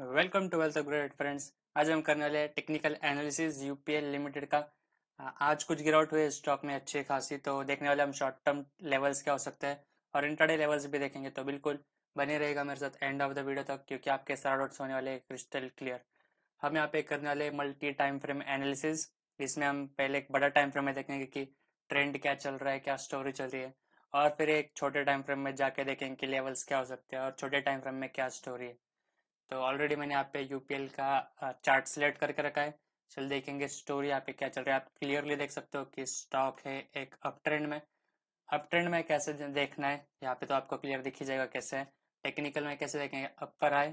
welcome to wealth upgrade friends आज हम करने वाले हैं टेक्निकल एनालिसिस यूपीएल लिमिटेड का आज कुछ गिरावट हुए स्टॉक में अच्छी खासी तो देखने वाले हम शॉर्ट टर्म लेवल्स क्या हो सकते हैं और इंटरडे लेवल्स भी देखेंगे तो बिल्कुल बने रहेगा मेरे साथ एंड ऑफ द वीडियो तक क्योंकि आपके सारा डॉट्स होने वाले क्रिस्टल क्लियर हम यहाँ पे करने वाले मल्टी टाइम फ्रेम एनालिसिस इसमें हम पहले एक बड़ा टाइम फ्रेम में देखेंगे कि ट्रेंड क्या चल रहा है क्या स्टोरी चल रही है और फिर एक छोटे टाइम फ्रेम में जाके देखेंगे कि लेवल्स क्या हो सकते हैं और छोटे टाइम फ्रेम में क्या स्टोरी है तो ऑलरेडी मैंने यहाँ पे यूपीएल का चार्ट सिलेक्ट करके रखा है चल देखेंगे स्टोरी यहाँ पे क्या चल रहा है आप क्लियरली देख सकते हो कि स्टॉक है एक अप ट्रेंड में अप ट्रेंड में कैसे देखना है यहाँ पे तो आपको क्लियर दिखी जाएगा कैसे है टेक्निकल में कैसे देखेंगे अपर हाई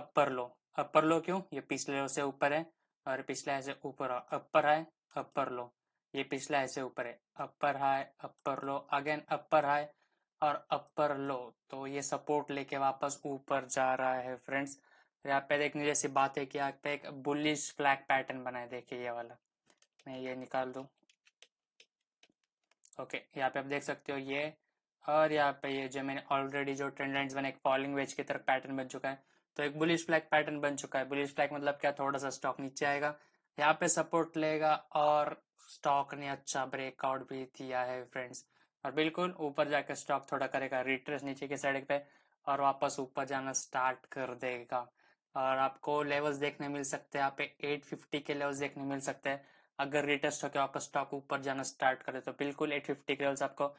अपर लो अपर लो क्यों ये पिछले लो से ऊपर है और पिछले हाई से ऊपर अपर हाई अपर लो ये पिछला ऐसे से ऊपर है upper high upper low again upper high और अपर लो तो ये सपोर्ट लेके वापस ऊपर जा रहा है फ्रेंड्स तो यहाँ पे देखने जैसी बात है कि यहाँ पे एक बुलिश फ्लैग पैटर्न बनाए देखिए ये वाला मैं ये निकाल दू ओके यहाँ पे आप देख सकते हो ये और यहाँ पे ये जो मैंने ऑलरेडी जो ट्रेंड लाइन बने एक फॉलिंग वेज की तरफ पैटर्न बन चुका है तो एक बुलिश फ्लैग पैटर्न बन चुका है बुलिश फ्लैग मतलब क्या थोड़ा सा स्टॉक नीचे आएगा यहाँ पे सपोर्ट लेगा और स्टॉक ने अच्छा ब्रेकआउट भी दिया है फ्रेंड्स और बिल्कुल ऊपर जाकर स्टॉक थोड़ा करेगा रिट्रेस नीचे की साइड पे और वापस ऊपर जाना स्टार्ट कर देगा और आपको लेवल्स देखने मिल सकते हैं आप एट फिफ्टी के लेवल्स देखने मिल सकते हैं अगर रिटेस्ट होकर वापस स्टॉक ऊपर जाना स्टार्ट करे तो बिल्कुल एट फिफ्टी के लेवल्स आपको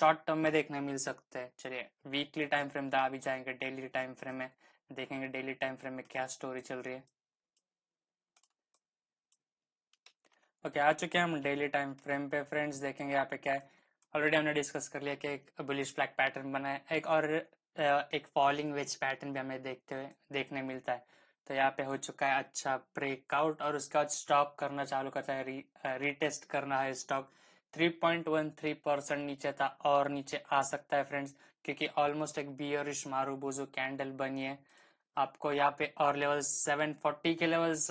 शॉर्ट टर्म में देखने मिल सकते हैं चलिए वीकली टाइम फ्रेम तो अभी जाएंगे डेली टाइम फ्रेम में देखेंगे डेली टाइम फ्रेम में क्या स्टोरी चल रही है ओके okay, आ चुके हैं हम डेली टाइम फ्रेम पे फ्रेंड्स देखेंगे यहाँ पे क्या है ऑलरेडी हमने डिस्कस कर लिया कि एक बुलिश फ्लैग पैटर्न बना है एक और एक फॉलिंग वेज पैटर्न भी हमें देखते हुए देखने मिलता है तो यहाँ पे हो चुका है अच्छा ब्रेकआउट और उसके बाद स्टॉप करना चालू करता है री, करना है स्टॉक 3.13 परसेंट नीचे था और नीचे आ सकता है फ्रेंड्स क्योंकि ऑलमोस्ट एक बियरिश मारूबोजो कैंडल बनी है आपको यहाँ पे और लेवल 740 के लेवल्स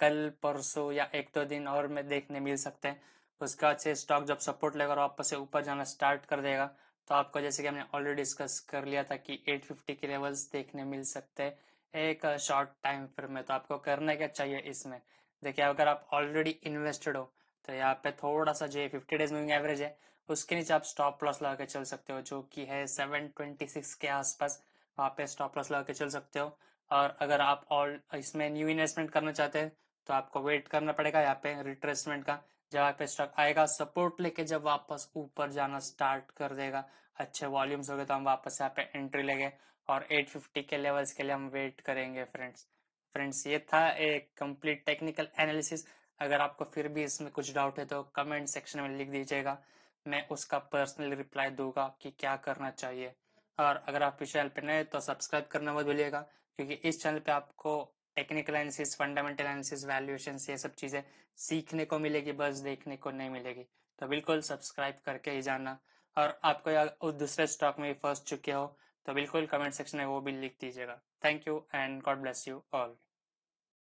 कल परसों या एक दो तो दिन और में देखने मिल सकते हैं उसका अच्छे स्टॉक जब सपोर्ट लेगा और वापस से ऊपर जाना स्टार्ट कर देगा तो आपको जैसे कि हमने ऑलरेडी डिस्कस कर लिया था कि 850 के लेवल्स देखने मिल सकते हैं एक शॉर्ट टाइम फ्रेम में तो आपको करना क्या चाहिए इसमें देखिए अगर आप ऑलरेडी इन्वेस्टेड हो तो यहाँ पे थोड़ा सा जो फिफ्टी डेज मूविंग एवरेज है उसके नीचे आप स्टॉप लॉस लगा के चल सकते हो जो कि है सेवन ट्वेंटी सिक्स के आसपास वहाँ पे स्टॉप लॉस लगा के चल सकते हो और अगर आप ऑल इसमें न्यू इन्वेस्टमेंट करना चाहते हैं तो आपको वेट करना पड़ेगा यहाँ पे रिट्रेसमेंट का जब आप स्टॉक आएगा सपोर्ट लेके जब वापस ऊपर जाना स्टार्ट कर देगा अच्छे वॉल्यूम्स हो गए तो हम वापस यहाँ पे एंट्री लेंगे और 850 के लेवल्स के लिए हम वेट करेंगे फ्रेंड्स फ्रेंड्स ये था एक कंप्लीट टेक्निकल एनालिसिस अगर आपको फिर भी इसमें कुछ डाउट है तो कमेंट सेक्शन में लिख दीजिएगा मैं उसका पर्सनल रिप्लाई दूंगा कि क्या करना चाहिए और अगर आप इस चैनल पर नए तो सब्सक्राइब करना मत भूलिएगा क्योंकि इस चैनल पे आपको technical analysis fundamental analysis valuation ये सब चीज़ें सीखने को मिलेगी बस देखने को नहीं मिलेगी तो बिल्कुल सब्सक्राइब करके ही जाना और आपको उस दूसरे स्टॉक में फंस चुके हो तो बिल्कुल कमेंट सेक्शन में वो भी लिख दीजिएगा thank you and God bless you all